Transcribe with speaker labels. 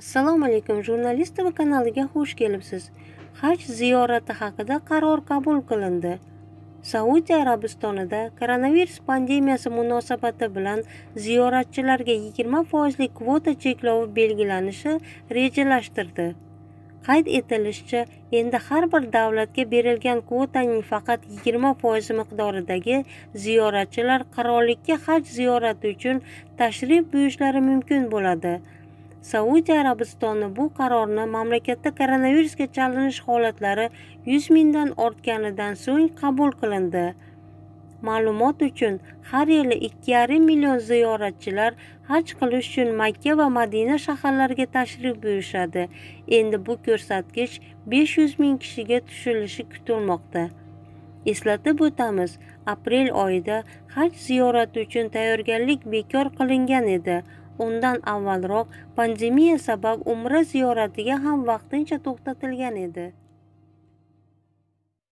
Speaker 1: assalomu alaykum va kanaliga xush kelibsiz haj ziyorati haqida qaror qabul qilindi saudiya arabistonida koronavirus pandemiyasi munosabati bilan ziyoratchilarga yigirma foizlik kvota cheklovi belgilanishi rejalashtirdi qayd etilishicha endi har bir davlatga berilgan kvotaning faqat yigirma foizi miqdoridagi ziyoratchilar qirollikka haj ziyorati uchun tashrif buyurishlari mumkin bo'ladi saudiya arabistoni bu qarorni mamlakatda koronavirusga chalinish holatlari yuz mingdan ortganidan so'ng qabul qilindi ma'lumot uchun har yili ikki yarim million ziyoratchilar haj qilish uchun makka va madina shaharlariga tashrif buyurishadi endi bu ko'rsatkich besh yuz ming kishiga tushirilishi kutilmoqda eslatib o'tamiz aprel oyida haj ziyorati uchun tayyorgarlik bekor qilingan edi undan avvalroq pandemiya sabab umra ziyoratiga ham vaqtincha to'xtatilgan edi